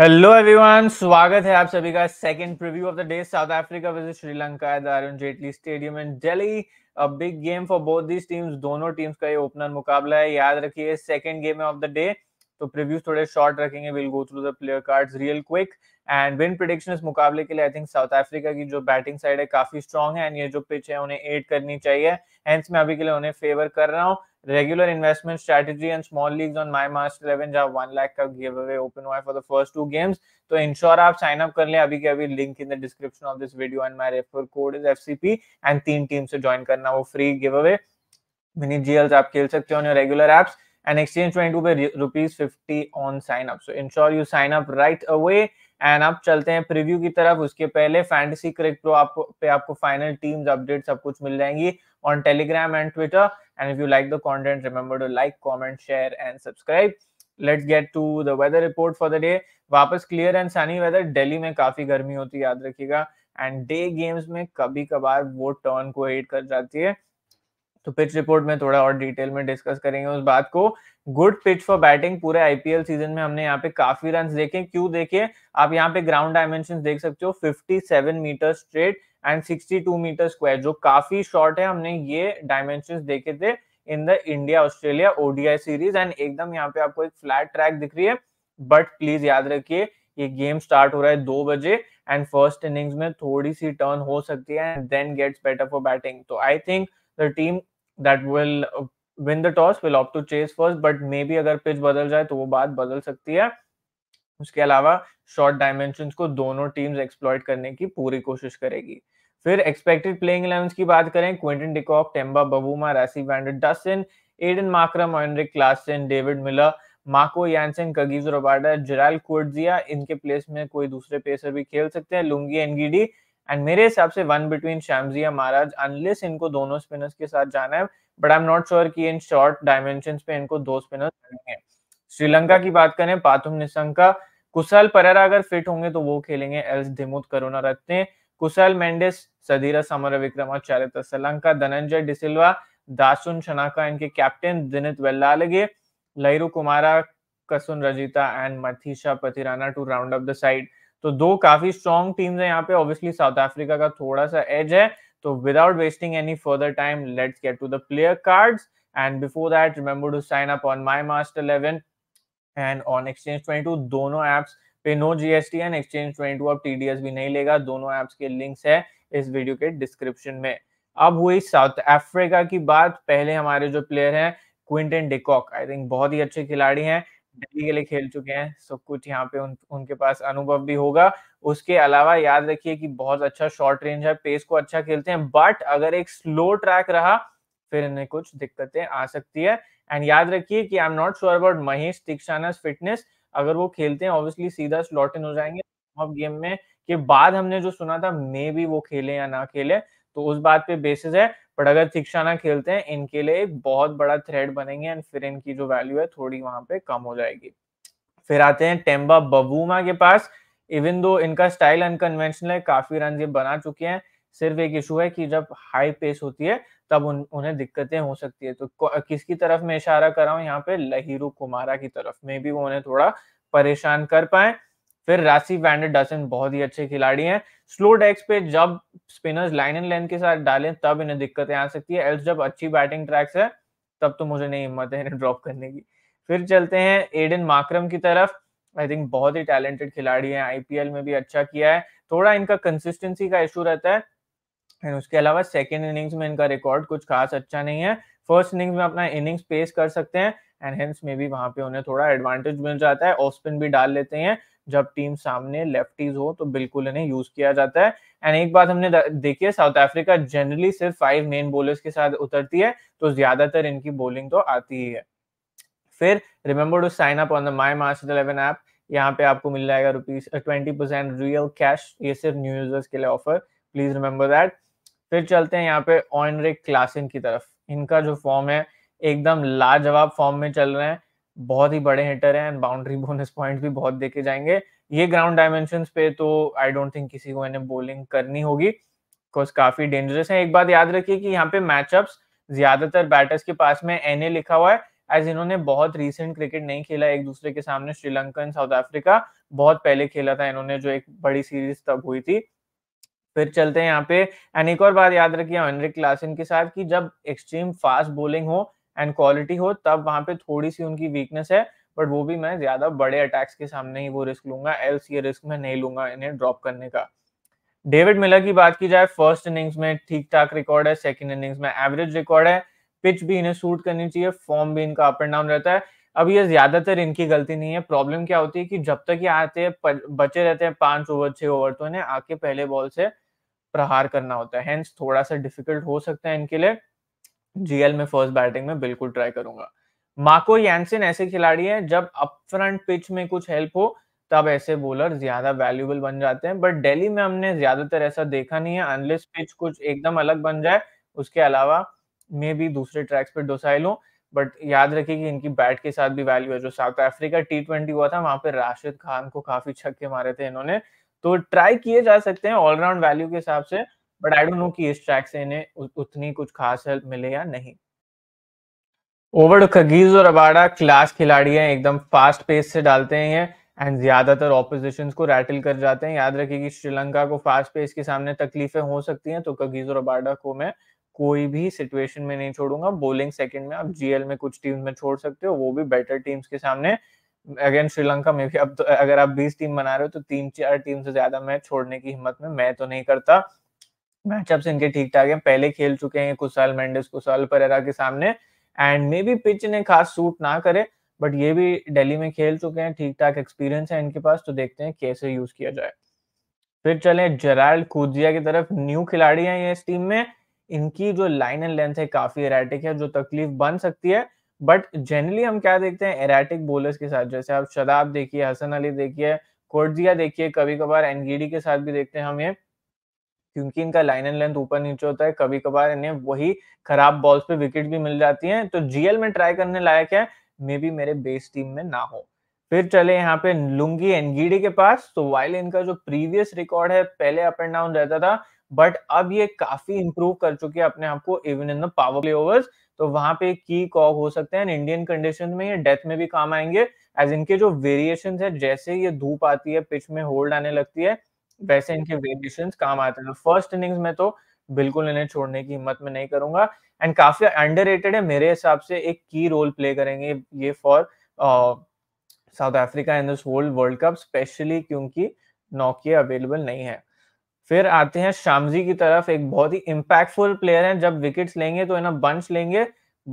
Hello everyone स्वागत है आप सभी का second preview of the day South Africa versus Sri Lanka at Arun Jaitley stadium in Delhi a big game for both these teams दोनों teams का ये ओपनर मुकाबला है याद रखिए second game of the day तो प्रीव्यू थोड़े शॉर्ट रखेंगे will go through the player cards real quick and win prediction इस मुकाबले के लिए आई थिंक साउथ अफ्रीका की जो बैटिंग साइड है काफी स्ट्रॉन्ग है एंड ये जो पिच है उन्हें एड करनी चाहिए हेंस मैं अभी के लिए उन्हें फेवर कर रहा हूँ Regular investment strategy and small leagues on my master 11 जहाँ 1 लाख का giveaway open हुआ है for the first two games तो इंश्योर आप साइन अप कर लें अभी के अभी link in the description of this video and my refer code is FCP and तीन टीम से ज्वाइन करना वो free give away mini GLs आप खेल सकते हो on your regular apps and exchange 22 पे rupees 50 on sign up so ensure you sign up right away and आप चलते हैं प्रीव्यू की तरफ उसके पहले फैंटेसी क्रिक प्रो आपको पे आपको फाइनल टीम्स अपडेट सब कुछ मिल जाएंगी on Telegram and Twitter And if you like the content, remember to like, comment, share, and subscribe. Let's get to the weather report for the day वापस clear and sunny weather Delhi में काफी गर्मी होती है याद रखिएगा एंड डे गेम्स में कभी कभार वो टर्न को एड कर जाती है तो पिच रिपोर्ट में थोड़ा और डिटेल में डिस्कस करेंगे उस बात को गुड पिच फॉर बैटिंग पूरे आईपीएल सीजन में हमने यहाँ पे काफी रन देखे क्यों देखिए आप यहाँ पे ग्राउंड डायमेंशन देख सकते हो 57 metre straight and sixty two metre square जो काफी शॉर्ट है हमने ये डायमेंशन देखे थे in the India Australia ODI series and एकदम यहाँ पे आपको एक फ्लैट ट्रैक दिख रही है बट प्लीज याद रखिए ये गेम स्टार्ट हो रहा है दो बजे एंड फर्स्ट इनिंग्स में थोड़ी सी टर्न हो सकती है and then gets better for batting तो I think the team that will win the toss will opt to chase first but maybe अगर पिच बदल जाए तो वो बात बदल सकती है उसके अलावा शॉर्ट डायमेंशन को दोनों टीम्स एक्सप्लॉयट करने की पूरी कोशिश करेगी फिर एक्सपेक्टेड प्लेइंग इलेवन की बात करें Quinton de Kock Temba Bavuma Rassie van der Dussen Aiden Markram Heinrich Klaasen David Miller Marco Jansen Kagiso Rabada Gerald Coetzee इनके प्लेस में कोई दूसरे पेसर भी खेल सकते हैं लुंगी एनगीडी एंड मेरे हिसाब से वन बिटवीन शामजिया महाराज अनलेस इनको दोनों स्पिनर्स के साथ जाना है but I am not sure कि इन शॉर्ट डायमेंशन पे इनको दो स्पिनर्स श्रीलंका की बात करें पाथुम निशंका कुशल परेरा अगर फिट होंगे तो वो खेलेंगे else Dimuth Karunaratne Kusal Mendis Sadeera Samarawickrama और विक्रमाचार्य तसलंका धनंजय डिसिल्वा दासुन शनाका इनके captain Dunith Wellalage Lahiru Kumara Kasun Rajitha and Matheesha Pathirana to round up the side तो दो काफी स्ट्रॉन्ग टीम्स हैं यहाँ पे ऑब्वियसली साउथ अफ्रीका का थोड़ा सा एज है तो without wasting any further time let's get to the player cards and before that remember to sign up on my master 11 and on exchange 22 दोनों एप्स पे no GST and exchange twenty two अब TDS भी नहीं लेगा दोनों apps के links है इस वीडियो के डिस्क्रिप्शन में अब हुई साउथ अफ्रीका की बात पहले हमारे जो प्लेयर हैं क्विंटन डिकॉक आई थिंक बहुत ही अच्छे खिलाड़ी हैं दिल्ली के लिए खेल चुके हैं सब कुछ यहाँ पे उन, उनके पास अनुभव भी होगा उसके अलावा याद रखिए कि बहुत अच्छा शॉर्ट रेंज है पेस को अच्छा खेलते हैं बट अगर एक स्लो ट्रैक रहा फिर इन्हें कुछ दिक्कतें आ सकती है एंड याद रखिए कि I am not sure about Mahesh Theekshana fitness अगर वो खेलते हैं ऑब्वियसली सीधा स्लॉट इन हो जाएंगे ऑफ गेम में के बाद हमने जो सुना था मे भी वो खेले या ना खेले तो उस बात पे बेसिस है बट अगर ना खेलते हैं इनके लिए एक बहुत बड़ा थ्रेड बनेंगे एंड फिर इनकी जो वैल्यू है थोड़ी वहां पे कम हो जाएगी फिर आते हैं टेम्बा बबूमा के पास इवन दो इनका स्टाइल अनकन्वेंशनल है काफी रन ये बना चुके हैं सिर्फ एक इशू है कि जब हाई पेस होती है तब उन, उन्हें दिक्कतें हो सकती है तो किसकी तरफ मैं इशारा कर रहा हूँ यहाँ पे लहिरू कुमारा की तरफ में भी वो उन्हें थोड़ा परेशान कर पाए फिर राशि वैंडर डसन बहुत ही अच्छे खिलाड़ी हैं स्लो डेक्स पे जब स्पिनर्स लाइन एंड लेंथ के साथ डालें तब इन्हें दिक्कतें आ सकती है एल्स जब अच्छी बैटिंग ट्रैक्स है तब तो मुझे नहीं हिम्मत है इन्हें ड्रॉप करने की फिर चलते हैं एडन माक्रम की तरफ आई थिंक बहुत ही टैलेंटेड खिलाड़ी है आईपीएल में भी अच्छा किया है थोड़ा इनका कंसिस्टेंसी का इशू रहता है एंड उसके अलावा सेकेंड इनिंग्स में इनका रिकॉर्ड कुछ खास अच्छा नहीं है फर्स्ट इनिंग्स में अपना इनिंग्स पेस कर सकते हैं एंड हेंस में भी वहां पे उन्हें थोड़ा एडवांटेज मिल जाता है ऑफ स्पिन भी डाल लेते हैं जब टीम सामने लेफ्टीज हो तो बिल्कुल इन्हें यूज किया जाता है एंड एक बात हमने देखी है साउथ अफ्रीका जनरली सिर्फ फाइव मेन बोलर्स के साथ उतरती है तो ज्यादातर इनकी बॉलिंग तो आती ही है फिर remember to sign up on the my march eleven app यहाँ पे आपको मिल जाएगा rupees twenty percent real cash ये सिर्फ न्यू यूजर्स के लिए ऑफर प्लीज रिमेंबर दैट फिर चलते हैं यहाँ पे ऑनरिक क्लासिन की तरफ इनका जो फॉर्म है एकदम लाजवाब फॉर्म में चल रहे हैं बहुत ही बड़े हिटर हैं बाउंड्री बोनस पॉइंट भी बहुत देखे जाएंगे ये ग्राउंड डायमेंशन पे तो आई डोंट थिंक किसी को इन्हें बॉलिंग करनी होगी बिकॉज काफी डेंजरस है एक बात याद रखिए कि यहाँ पे मैचअप्स ज्यादातर बैटर्स के पास में एन लिखा हुआ है एज इन्होंने बहुत रिसेंट क्रिकेट नहीं खेला एक दूसरे के सामने श्रीलंकन साउथ अफ्रीका बहुत पहले खेला था इन्होंने जो एक बड़ी सीरीज तब हुई थी फिर चलते हैं यहाँ पे एंड एक और बात याद रखिए हेनरिक क्लासिन के साथ कि जब एक्सट्रीम फास्ट बोलिंग हो एंड क्वालिटी हो तब वहां पे थोड़ी सी उनकी वीकनेस है बट वो भी मैं ज्यादा बड़े अटैक्स के सामने ही वो रिस्क लूंगा एल्स ये रिस्क मैं नहीं लूंगा इन्हें ड्रॉप करने का डेविड मिलर की बात की जाए फर्स्ट इनिंग्स में ठीक ठाक रिकॉर्ड है सेकेंड इनिंग्स में एवरेज रिकॉर्ड है पिच भी इन्हें सूट करनी चाहिए फॉर्म भी इनका अप एंड डाउन रहता है अब ये ज्यादातर इनकी गलती नहीं है प्रॉब्लम क्या होती है कि जब तक ये आते हैं बचे रहते हैं पांच ओवर छह ओवर तो इन्हें आके पहले बॉल से प्रहार करना होता है हेंस थोड़ा सा डिफिकल्ट हो सकता है इनके लिए जीएल में फर्स्ट बैटिंग में बिल्कुल ट्राई करूंगा मार्को यानसिन ऐसे खिलाड़ी हैं जब फ्रंट पिच में कुछ हेल्प हो तब ऐसे बॉलर ज्यादा वैल्यूबल बन जाते हैं बट डेली में हमने ज्यादातर ऐसा देखा नहीं है अनलेस पिच कुछ एकदम अलग बन जाए उसके अलावा मैं भी दूसरे ट्रैक्स पर डोसाइल लू बट याद रखिए कि इनकी बैट के साथ भी वैल्यू है जो साउथ अफ्रीका टी ट्वेंटी हुआ था वहां पर राशिद खान को काफी छक्के मारे थे इन्होंने तो ट्राई किए जा सकते हैं ऑलराउंड वैल्यू के हिसाब से बट आई डोंट नो कि इस ट्रैक से इन्हें उतनी कुछ खास हेल्प मिले या नहीं ओवर खगीज और अबाड़ा क्लास खिलाड़ी हैं एकदम फास्ट पेस से डालते हैं एंड ज्यादातर ऑपोजिशन को रैटल कर जाते हैं याद रखिए कि श्रीलंका को फास्ट पेस के सामने तकलीफें हो सकती हैं तो कगीज और अबाडा को मैं कोई भी सिचुएशन में नहीं छोड़ूंगा बोलिंग सेकंड में आप जीएल में कुछ टीम्स में छोड़ सकते हो वो भी बेटर टीम्स के सामने अगेन श्रीलंका में भी अब तो अगर आप 20 टीम बना रहे हो तो तीन चार टीम से ज्यादा मैच छोड़ने की हिम्मत में मैं तो नहीं करता मैचअप्स इनके ठीक ठाक हैं पहले खेल चुके हैं कुशाल मेंडिस साल परेरा के सामने एंड मे बी पिच ने खास सूट ना करे बट ये भी दिल्ली में खेल चुके हैं ठीक ठाक एक्सपीरियंस है इनके पास तो देखते हैं कैसे यूज किया जाए फिर चले जराल खुदिया की तरफ न्यू खिलाड़ी हैं ये इस टीम में इनकी जो लाइन एंड लेंथ है काफी एराटिक है जो तकलीफ बन सकती है बट जनरली हम क्या देखते हैं एरेटिक बोलर्स के साथ जैसे आप शदाब देखिए हसन अली देखिए कोर्जिया देखिए कभी कभार एनगीडी के साथ भी देखते हैं हम ये क्योंकि इनका लाइन एंड लेंथ ऊपर नीचे होता है कभी कभार इन्हें वही खराब बॉल्स पे विकेट भी मिल जाती हैं तो जीएल में ट्राई करने लायक है मे बी मेरे बेस टीम में ना हो फिर चले यहाँ पे लुंगी एनगीडी के पास तो वाइल इनका जो प्रीवियस रिकॉर्ड है पहले अप एंड डाउन रहता था बट अब ये काफी इंप्रूव कर चुके हैं अपने आप को even in the powerplay overs तो वहां पे की कॉग हो सकते हैं इंडियन कंडीशन में ये डेथ में भी काम आएंगे एज इनके जो वेरिएशन है जैसे ये धूप आती है पिच में होल्ड आने लगती है वैसे इनके वेरिएशन काम आते हैं फर्स्ट इनिंग्स में तो बिल्कुल इन्हें छोड़ने की हिम्मत में नहीं करूंगा एंड काफी अंडर है मेरे हिसाब से एक की रोल प्ले करेंगे ये for South Africa in this whole world cup especially क्योंकि नोकिया अवेलेबल नहीं है फिर आते हैं शामजी की तरफ एक बहुत ही इम्पैक्टफुल प्लेयर हैं जब विकेट्स लेंगे तो है ना बंच लेंगे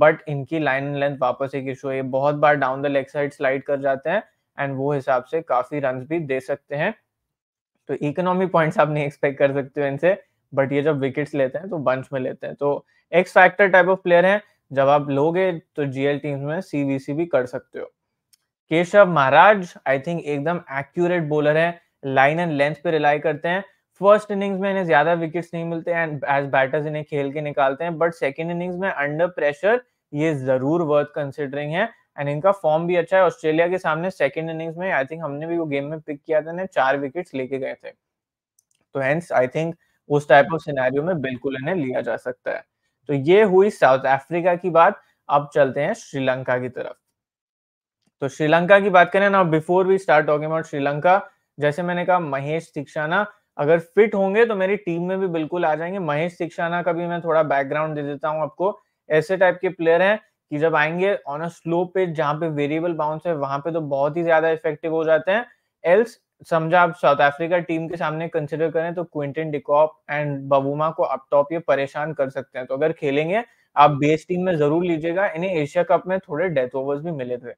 बट इनकी लाइन एंड लेंथ वापस एक इशू है ये बहुत बार down the leg side slide कर जाते हैं एंड वो हिसाब से काफी रन भी दे सकते हैं तो इकोनॉमी पॉइंट्स आप नहीं एक्सपेक्ट कर सकते हो इनसे बट ये जब विकेट्स लेते हैं तो बंच में लेते हैं तो X factor type of player हैं जब आप लोगे तो जीएल टीम में सीवीसी भी कर सकते हो केशव महाराज आई थिंक एकदम एक्यूरेट बॉलर है लाइन एंड लेंथ पे रिलाई करते हैं फर्स्ट इनिंग्स में इन्हें ज्यादा विकेट्स नहीं मिलते एंड एज बैटर्स इन्हें खेल के निकालते हैं बट सेकेंड इनिंग्स में अंडर प्रेशर ये जरूर वर्थ कंसिडरिंग है एंड इनका फॉर्म भी अच्छा है ऑस्ट्रेलिया के सामने सेकेंड इनिंग्स में आई थिंक हमने भी वो गेम में पिक किया था ना चार विकेट्स लेके गए थे तो हेंस आई थिंक उस टाइप ऑफ सिनेरियो में बिल्कुल इन्हें लिया जा सकता है तो ये हुई साउथ अफ्रीका की बात अब चलते हैं श्रीलंका की तरफ तो श्रीलंका की बात करें ना before we start talking about Sri Lanka जैसे मैंने कहा महेश दीक्षाना अगर फिट होंगे तो मेरी टीम में भी बिल्कुल आ जाएंगे महेश शिक्षाना का भी मैं थोड़ा बैकग्राउंड दे देता हूँ आपको ऐसे टाइप के प्लेयर हैं कि जब आएंगे ऑन अ स्लो पिच जहाँ पे वेरिएबल बाउंस है वहां पे तो बहुत ही ज्यादा इफेक्टिव हो जाते हैं एल्स समझा आप साउथ अफ्रीका टीम के सामने कंसिडर करें तो क्विंटन डिकॉप एंड बबूमा को अप टॉप ये परेशान कर सकते हैं तो अगर खेलेंगे आप बेस टीम में जरूर लीजिएगा इन्हें एशिया कप में थोड़े डेथ ओवर्स भी मिले थे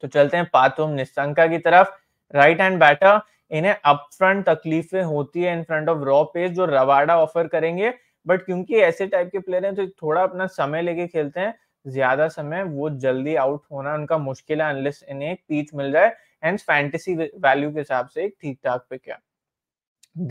तो चलते हैं पाथुम निशंका की तरफ राइट हैंड बैटर इन्हें अपफ्रंट तकलीफें होती है in front of raw pace जो रवाडा ऑफर करेंगे बट क्योंकि ऐसे टाइप के प्लेयर हैं तो थोड़ा अपना समय लेके खेलते हैं ज्यादा समय वो जल्दी आउट होना उनका मुश्किल है अनलेस इन्हें एक पीच मिल जाए एंड फैंटेसी वैल्यू के हिसाब से एक ठीक ठाक पे क्या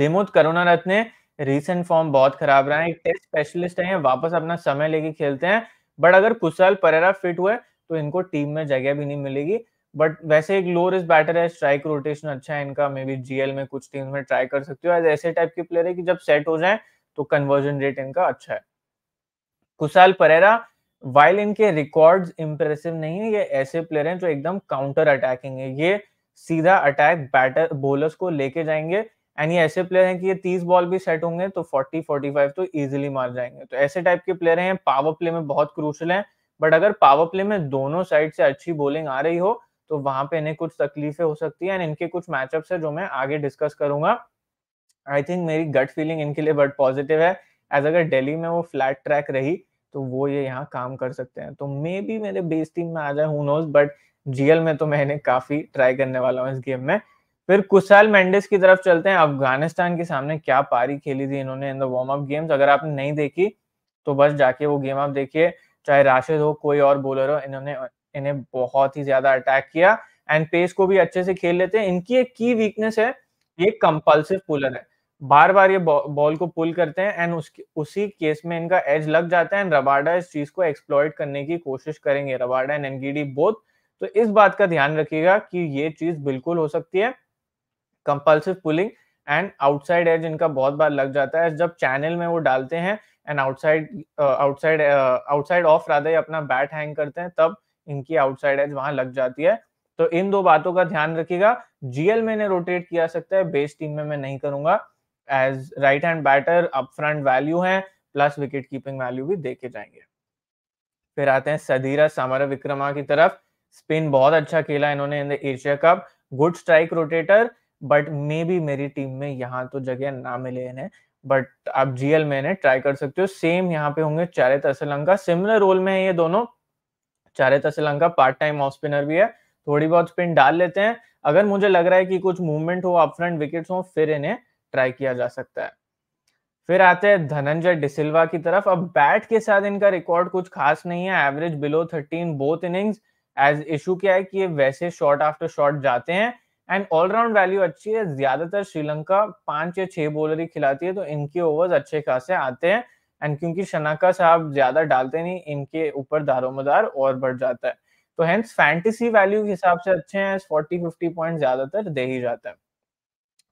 दिमोद करुणा रत्न रिसेंट फॉर्म बहुत खराब रहा है एक टेस्ट स्पेशलिस्ट है वापस अपना समय लेके खेलते हैं बट अगर कुशल परेरा फिट हुए तो इनको टीम में जगह भी नहीं मिलेगी बट वैसे एक लोअर इज बैटर है स्ट्राइक रोटेशन अच्छा है इनका मे बी जीएल में कुछ टीम्स में ट्राई कर सकते हो एज ऐसे टाइप के प्लेयर है कि जब सेट हो जाए तो कन्वर्जन रेट इनका अच्छा है कुशाल परेरा वाइल इनके रिकॉर्ड्स इंप्रेसिव नहीं है ये ऐसे प्लेयर हैं जो एकदम काउंटर अटैकिंग है ये सीधा अटैक बैटर बोलर्स को लेके जाएंगे एंड ये ऐसे प्लेयर हैं कि ये तीस बॉल भी सेट होंगे तो फोर्टी फोर्टी फाइव तो ईजिली मार जाएंगे तो ऐसे टाइप के प्लेयर हैं पावर प्ले में बहुत क्रूशल है बट अगर पावर प्ले में दोनों साइड से अच्छी बॉलिंग आ रही हो तो वहां पे इन्हें कुछ तकलीफें हो सकती है एंड इनके कुछ मैचअप्स है जो मैं आगे डिस्कस करूंगा आई थिंक मेरी गट फीलिंग इनके लिए बट पॉजिटिव है एज अगर डेली में वो फ्लैट ट्रैक रही तो वो ये यहाँ काम कर सकते हैं तो मे बी मेरे बेस टीम में आ जाए हु नोज बट जीएल में तो मैंने काफी ट्राई करने वाला हूँ इस गेम में फिर कुशाल मेंडिस की तरफ चलते हैं अफगानिस्तान के सामने क्या पारी खेली थी इन्होंने in the warm up games अगर आपने नहीं देखी तो बस जाके वो गेम आप देखिए चाहे राशिद हो कोई और बॉलर हो इन्होंने इन्हें बहुत ही ज्यादा अटैक किया एंड पेस को भी अच्छे से खेल लेते हैं इनकी एक की वीकनेस है ये कंपल्सिव पुलर है बार बार ये बॉल को पुल करते हैं एंड उस, उसी केस में इनका एज लग जाता है एंड रबाडा इस चीज को एक्सप्लॉइट करने की कोशिश करेंगे रबाडा एंड एनगीडी बोथ तो इस बात का ध्यान रखिएगा कि ये चीज बिल्कुल हो सकती है compulsive pulling and outside edge इनका बहुत बार लग जाता है जब चैनल में वो डालते हैं and outside outside outside off राधा अपना बैट हैंग करते हैं तब इनकी आउटसाइड एज वहां लग जाती है तो इन दो बातों का ध्यान रखिएगा जीएल में इन्हें रोटेट किया सकता है बेस टीम में मैं नहीं करूंगा edge right hand batter upfront value है प्लस विकेट कीपिंग वैल्यू भी देखे जाएंगे फिर आते हैं सदीरा सामर विक्रमा की तरफ स्पिन बहुत अच्छा खेला इन्होंने in the Asia cup good strike rotator but maybe मेरी टीम में यहाँ तो जगह ना मिले इन्हें बट आप जीएल में इन्हें ट्राई कर सकते हो सेम यहाँ पे होंगे चारित असलंका सिमिलर रोल में है ये दोनों Charith Sri Lanka part time off spinner भी है थोड़ी बहुत स्पिन डाल लेते हैं अगर मुझे लग रहा है कि कुछ मूवमेंट हो अप फ्रंट विकेट हो फिर इन्हें ट्राई किया जा सकता है फिर आते हैं धनंजय डिसिल्वा की तरफ अब बैट के साथ इनका रिकॉर्ड कुछ खास नहीं है average below thirteen both innings edge issue क्या है कि ये वैसे शॉट आफ्टर शॉट जाते हैं एंड ऑलराउंड वैल्यू अच्छी है ज्यादातर श्रीलंका पांच या छह बॉलर ही खिलाती है तो इनके ओवर्स अच्छे खासे आते हैं एंड क्योंकि शनाका साहब ज्यादा डालते नहीं इनके ऊपर दारोमदार और बढ़ जाता है तो हेंस फैंटेसी वैल्यू के हिसाब से अच्छे हैं फोर्टी फिफ्टी पॉइंट ज्यादातर दे ही जाता है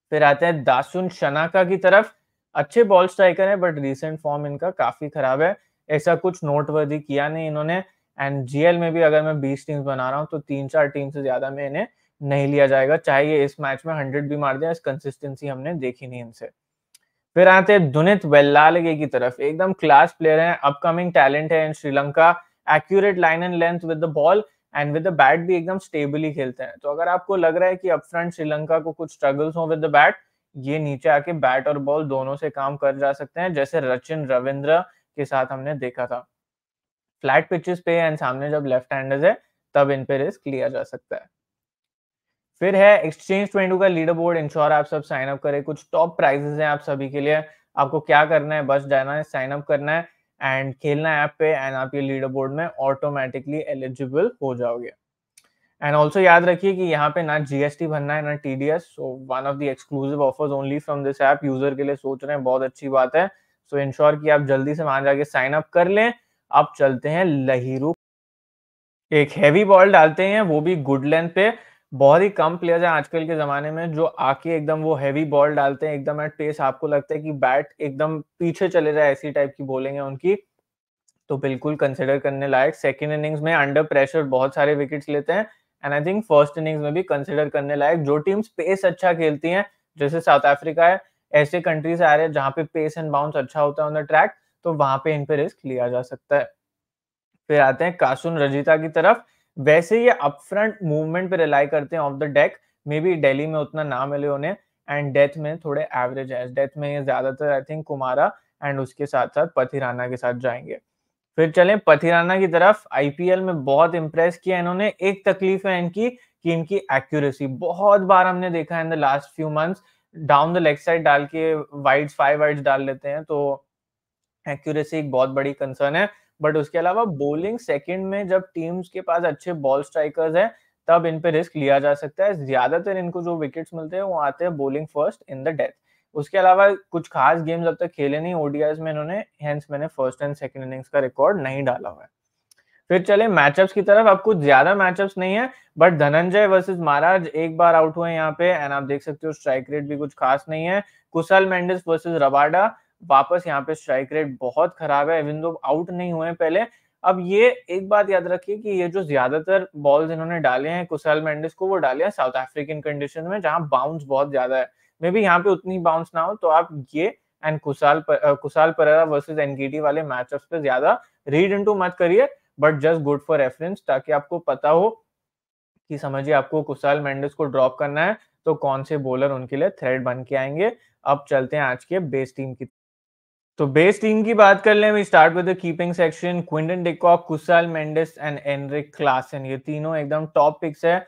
फिर आते हैं दासुन शनाका की तरफ अच्छे बॉल स्ट्राइकर है बट रिसेंट फॉर्म इनका काफी खराब है ऐसा कुछ नोटवर्दी किया नहीं इन्होंने एंड जीएल में भी अगर मैं बीस टीम्स बना रहा हूँ तो तीन चार टीम से ज्यादा में इन्हें नहीं लिया जाएगा चाहे ये इस मैच में हंड्रेड भी मार दिया इस कंसिस्टेंसी हमने देखी नहीं इनसे फिर आते हैं दुनित वेल्लालगे की तरफ एकदम क्लास प्लेयर है अपकमिंग टैलेंट है in Sri Lanka accurate line and length with the ball and with the bat भी एकदम स्टेबल ही खेलते हैं तो अगर आपको लग रहा है कि अप फ्रंट श्रीलंका को कुछ स्ट्रगल्स हो विद द बैट ये नीचे आके बैट और बॉल दोनों से काम कर जा सकते हैं जैसे रचिन रविंद्र के साथ हमने देखा था फ्लैट पिचेस पे एंड सामने जब लेफ्ट हैंडर्स है तब इन पे रिस्क लिया जा सकता है फिर है एक्सचेंज ट्वेंटी का लीडर बोर्ड इंश्योर आप सब साइन अप करें कुछ टॉप प्राइजेस हैं आप सभी के लिए आपको क्या करना है बस जाना है साइन अप करना है एंड खेलना है ऐप पे एंड आप ये लीडर बोर्ड में ऑटोमेटिकली एलिजिबल हो जाओगे एंड ऑल्सो याद रखिए कि यहाँ पे ना जीएसटी भरना है ना TDS so one of the exclusive offers only from this app user के लिए सोच रहे हैं बहुत अच्छी बात है सो so, इंश्योर कि आप जल्दी से वहां जाके साइन अप कर लें अब चलते हैं लहीरू एक हैवी बॉल डालते हैं वो भी गुड लेंथ पे बहुत ही कम प्लेयर्स हैं आजकल के जमाने में जो आके एकदम वो हैवी बॉल डालते हैं एकदम एट पेस आपको लगता है कि बैट एकदम पीछे चले जाए ऐसी टाइप की बोलेंगे उनकी तो बिल्कुल कंसिडर करने लायक सेकेंड इनिंग्स में अंडर प्रेशर बहुत सारे विकेट्स लेते हैं and I think first innings में भी कंसिडर करने लायक जो टीम्स पेस अच्छा खेलती हैं जैसे साउथ अफ्रीका है ऐसे कंट्रीज आ रहे हैं जहां पे पेस एंड बाउंस अच्छा होता है ऑन द ट्रैक तो वहां पे इन पे रिस्क लिया जा सकता है फिर आते हैं कासुन रजिता की तरफ वैसे ये अपफ्रंट मूवमेंट पे रिलाई करते हैं off the deck maybe Delhi में उतना ना मिले उन्हें एंड डेथ में थोड़े एवरेज है डेथ में ये ज्यादातर आई थिंक कुमारा एंड उसके साथ साथ पथिराना के साथ जाएंगे फिर चलें पथिराना की तरफ आईपीएल में बहुत इंप्रेस किया इन्होंने एक तकलीफ है इनकी कि इनकी एक्यूरेसी बहुत बार हमने देखा है in the last few months down the leg side डाल के वाइड्स फाइव वाइड्स डाल लेते हैं तो एक्यूरेसी एक बहुत बड़ी कंसर्न है बट उसके अलावा बोलिंग सेकेंड में जब टीम्स के पास अच्छे बॉल स्ट्राइकर्स हैं तब इन पे रिस्क लिया जा सकता है ज्यादातर इनको जो विकेट्स मिलते हैं वो आते हैं bowling first in the death उसके अलावा कुछ खास गेम्स अब तक खेले नहीं ओडियाज में इन्होंने हेंस मैंने फर्स्ट एंड सेकंड इनिंग्स का रिकॉर्ड नहीं डाला हुआ है फिर चले मैचअप्स की तरफ अब कुछ ज्यादा मैचअप्स नहीं है बट धनंजय वर्सेस महाराज एक बार आउट हुए यहाँ पे एंड आप देख सकते हो स्ट्राइक रेट भी कुछ खास नहीं है कुशल मेंडिस वर्सेस रबाडा वापस यहाँ पे स्ट्राइक रेट बहुत खराब है इवन दो आउट नहीं हुए पहले अब ये एक बात याद रखिए कि ये जो ज्यादातर बॉल्स इन्होंने डाले हैं कुशाल मेंडिस को वो डाले हैं साउथ अफ्रीकन कंडीशन में जहां बाउंस बहुत ज्यादा है मे बी यहाँ पे उतनी बाउंस ना हो तो आप ये and Kusal Kusal Perera versus NKT वाले मैचअप्स पे ज्यादा रीड इनटू मत करिए but just good for reference ताकि आपको पता हो कि समझिए आपको कुशाल मेंडिस को ड्रॉप करना है तो कौन से बॉलर उनके लिए थ्रेड बन के आएंगे अब चलते हैं आज के बेस टीम की तो बेस टीम की बात कर ले start with the keeping section Quinton de Kock Kusal Mendis and Heinrich Klaasen ये तीनों एकदम टॉप पिक्स है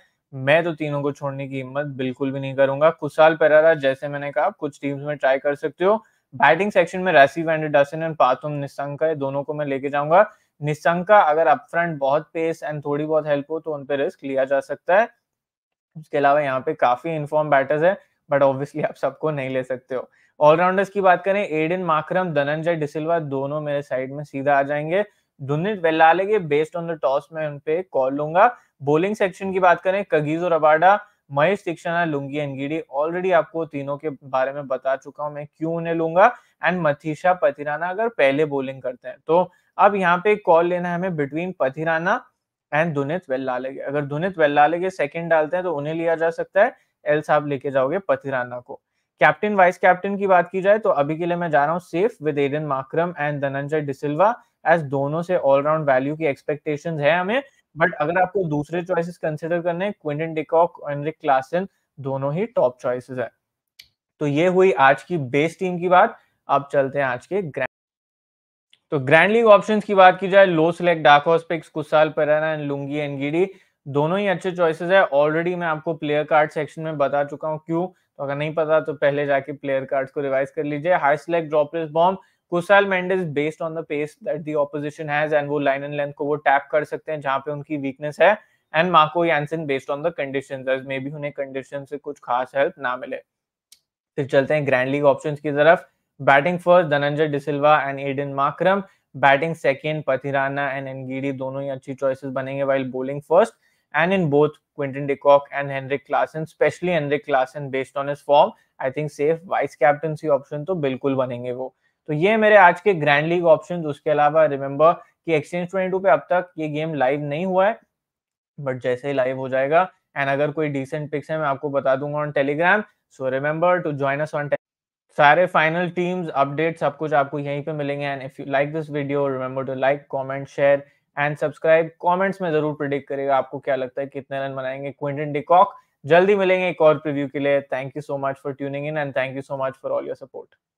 मैं तो तीनों को छोड़ने की हिम्मत बिल्कुल भी नहीं करूंगा कुसाल पेरारा जैसे मैंने कहा कुछ टीम्स में ट्राई कर सकते हो बैटिंग सेक्शन में Rassie van der and Pathum Nissanka दोनों को मैं लेके जाऊंगा निशंका अगर अपफ्रंट बहुत पेस एंड थोड़ी बहुत हेल्प हो तो उन रिस्क लिया जा सकता है उसके अलावा यहाँ पे काफी इन्फॉर्म बैटर्स है बट ऑब्वियसली आप सबको नहीं ले सकते हो ऑलराउंडर्स की बात करें एडन माकरम धनंजय डिसिल्वा दोनों मेरे साइड में सीधा आ जाएंगे धुनित वेल्लाले के बेस्ड ऑन द टॉस में उनपे कॉल लूंगा बोलिंग सेक्शन की बात करें Kagiso Rabada Maheesh Theekshana Lungi Ngidi already आपको तीनों के बारे में बता चुका हूं मैं क्यों उन्हें लूंगा एंड मथीशा पथिराना अगर पहले बोलिंग करते हैं तो अब यहाँ पे कॉल लेना है हमें बिटवीन पथिराना एंड धुनित वेल्लाले अगर धुनित वेल्लाले के सेकंड डालते हैं तो उन्हें लिया जा सकता है एल साहब लेके जाओगे पथिराना को कैप्टन वाइस कैप्टन की बात की जाए तो अभी के लिए मैं जा रहा हूँ safe with Aiden Markram and Dhananjaya de Silva as दोनों से ऑलराउंड वैल्यू की एक्सपेक्टेशन है हमें बट अगर आपको दूसरे चॉइसेस कंसिडर करने क्विंटन डिकॉक एनरिक क्लासन दोनों ही टॉप चॉइसेस है तो ये हुई आज की बेस टीम की बात अब चलते हैं आज के ग्रैंड तो ग्रैंड लीग ऑप्शंस की बात की जाए लो select dark horse picks Kusal Perera and Lungi Ngidi दोनों ही अच्छे चॉइसेस है ऑलरेडी मैं आपको प्लेयर कार्ड सेक्शन में बता चुका हूँ क्यों तो अगर नहीं पता तो पहले जाके प्लेयर कार्ड को रिवाइज कर लीजिए high slog dropless bomb Kusal Mendis based on the pace that the opposition has and वो लाइन एंड लेंथ को वो टैप कर सकते हैं जहां पे उनकी वीकनेस है and Marco Jansen based on the condition may be उन्हें कंडीशन से कुछ खास हेल्प ना मिले फिर चलते हैं ग्रैंड लीग ऑप्शन की तरफ batting first Dhananjaya de Silva and Aiden Markram batting second Pathirana and एनगिरी दोनों ही अच्छी चॉइसेस बनेंगे while bowling first and in both Quinton de Kock and Henrik Klassen, especially Henrik Klassen based on his form, I think safe vice captaincy option तो बिल्कुल बनेंगे वो तो ये मेरे आज के ग्रैंड लीग ऑप्शन उसके अलावा रिमेंबर कि एक्सचेंज ट्वेंटी पे अब तक ये गेम लाइव नहीं हुआ है बट जैसे ही लाइव हो जाएगा एंड अगर कोई डिसेंट पिक्स है मैं आपको बता दूंगा on Telegram so remember to join us on सारे फाइनल टीम्स अपडेट सब कुछ आपको यहीं पे मिलेंगे and if you like this video remember to like comment share and subscribe comments में जरूर प्रिडिक्ट करेगा आपको क्या लगता है कितने रन बनाएंगे क्विंटन डिकॉक जल्दी मिलेंगे एक और प्रीव्यू के लिए thank you so much for tuning in and thank you so much for all your support